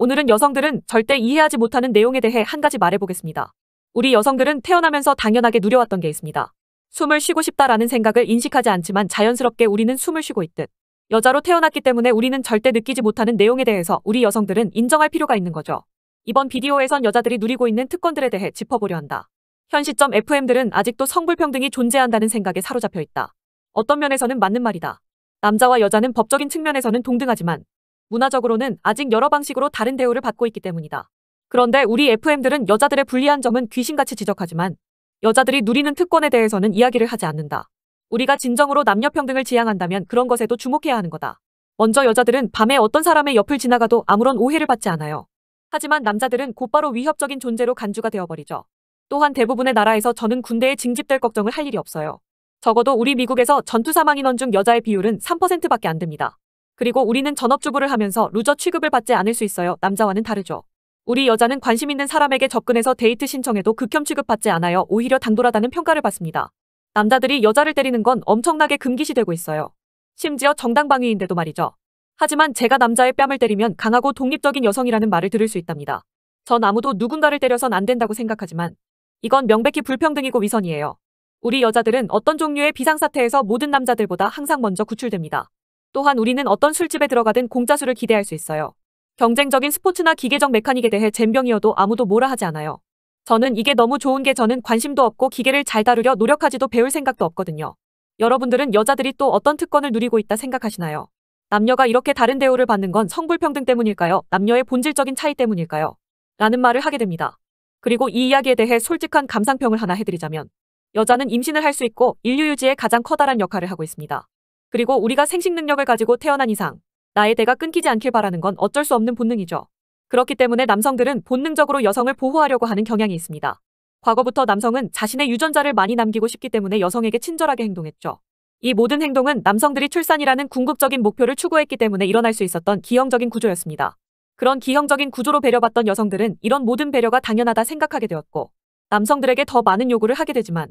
오늘은 여성들은 절대 이해하지 못하는 내용에 대해 한 가지 말해보겠습니다. 우리 여성들은 태어나면서 당연하게 누려왔던 게 있습니다. 숨을 쉬고 싶다라는 생각을 인식하지 않지만 자연스럽게 우리는 숨을 쉬고 있듯. 여자로 태어났기 때문에 우리는 절대 느끼지 못하는 내용에 대해서 우리 여성들은 인정할 필요가 있는 거죠. 이번 비디오에선 여자들이 누리고 있는 특권들에 대해 짚어보려 한다. 현 시점 FM들은 아직도 성불평등이 존재한다는 생각에 사로잡혀 있다. 어떤 면에서는 맞는 말이다. 남자와 여자는 법적인 측면에서는 동등하지만 문화적으로는 아직 여러 방식으로 다른 대우를 받고 있기 때문이다. 그런데 우리 FM들은 여자들의 불리한 점은 귀신같이 지적하지만 여자들이 누리는 특권에 대해서는 이야기를 하지 않는다. 우리가 진정으로 남녀평등을 지향한다면 그런 것에도 주목해야 하는 거다. 먼저 여자들은 밤에 어떤 사람의 옆을 지나가도 아무런 오해를 받지 않아요. 하지만 남자들은 곧바로 위협적인 존재로 간주가 되어버리죠. 또한 대부분의 나라에서 저는 군대에 징집될 걱정을 할 일이 없어요. 적어도 우리 미국에서 전투 사망 인원 중 여자의 비율은 3%밖에 안 됩니다. 그리고 우리는 전업주부를 하면서 루저 취급을 받지 않을 수 있어요. 남자와는 다르죠. 우리 여자는 관심 있는 사람에게 접근해서 데이트 신청해도 극혐 취급받지 않아요. 오히려 당돌하다는 평가를 받습니다. 남자들이 여자를 때리는 건 엄청나게 금기시되고 있어요. 심지어 정당방위인데도 말이죠. 하지만 제가 남자의 뺨을 때리면 강하고 독립적인 여성이라는 말을 들을 수 있답니다. 전 아무도 누군가를 때려선 안 된다고 생각하지만 이건 명백히 불평등이고 위선이에요. 우리 여자들은 어떤 종류의 비상사태에서 모든 남자들보다 항상 먼저 구출됩니다. 또한 우리는 어떤 술집에 들어가든 공짜술을 기대할 수 있어요. 경쟁적인 스포츠나 기계적 메카닉에 대해 젬병이어도 아무도 뭐라 하지 않아요. 저는 이게 너무 좋은 게 저는 관심도 없고 기계를 잘 다루려 노력하지도 배울 생각도 없거든요. 여러분들은 여자들이 또 어떤 특권을 누리고 있다 생각하시나요? 남녀가 이렇게 다른 대우를 받는 건 성불평등 때문일까요? 남녀의 본질적인 차이 때문일까요? 라는 말을 하게 됩니다. 그리고 이 이야기에 대해 솔직한 감상평을 하나 해드리자면 여자는 임신을 할 수 있고 인류 유지에 가장 커다란 역할을 하고 있습니다. 그리고 우리가 생식 능력을 가지고 태어난 이상 나의 대가 끊기지 않길 바라는 건 어쩔 수 없는 본능이죠. 그렇기 때문에 남성들은 본능적으로 여성을 보호하려고 하는 경향이 있습니다. 과거부터 남성은 자신의 유전자를 많이 남기고 싶기 때문에 여성에게 친절하게 행동했죠. 이 모든 행동은 남성들이 출산이라는 궁극적인 목표를 추구했기 때문에 일어날 수 있었던 기형적인 구조였습니다. 그런 기형적인 구조로 배려받던 여성들은 이런 모든 배려가 당연하다 생각하게 되었고 남성들에게 더 많은 요구를 하게 되지만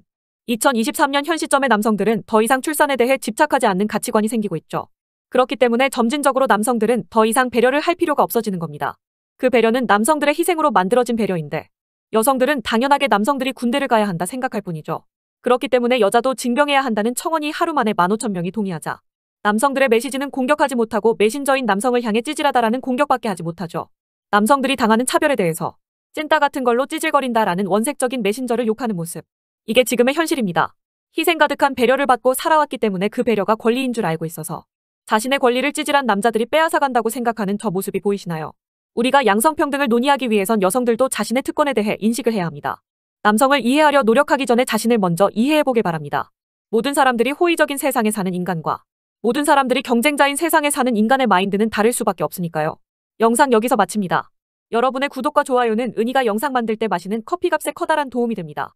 2023년 현 시점의 남성들은 더 이상 출산에 대해 집착하지 않는 가치관이 생기고 있죠. 그렇기 때문에 점진적으로 남성들은 더 이상 배려를 할 필요가 없어지는 겁니다. 그 배려는 남성들의 희생으로 만들어진 배려인데 여성들은 당연하게 남성들이 군대를 가야 한다 생각할 뿐이죠. 그렇기 때문에 여자도 징병해야 한다는 청원이 하루 만에 15,000명이 동의하자 남성들의 메시지는 공격하지 못하고 메신저인 남성을 향해 찌질하다라는 공격밖에 하지 못하죠. 남성들이 당하는 차별에 대해서 찐따 같은 걸로 찌질거린다라는 원색적인 메신저를 욕하는 모습. 이게 지금의 현실입니다. 희생 가득한 배려를 받고 살아왔기 때문에 그 배려가 권리인 줄 알고 있어서 자신의 권리를 찌질한 남자들이 빼앗아간다고 생각하는 저 모습이 보이시나요? 우리가 양성평등을 논의하기 위해선 여성들도 자신의 특권에 대해 인식을 해야 합니다. 남성을 이해하려 노력하기 전에 자신을 먼저 이해해보길 바랍니다. 모든 사람들이 호의적인 세상에 사는 인간과 모든 사람들이 경쟁자인 세상에 사는 인간의 마인드는 다를 수밖에 없으니까요. 영상 여기서 마칩니다. 여러분의 구독과 좋아요는 은희가 영상 만들 때 마시는 커피값에 커다란 도움이 됩니다.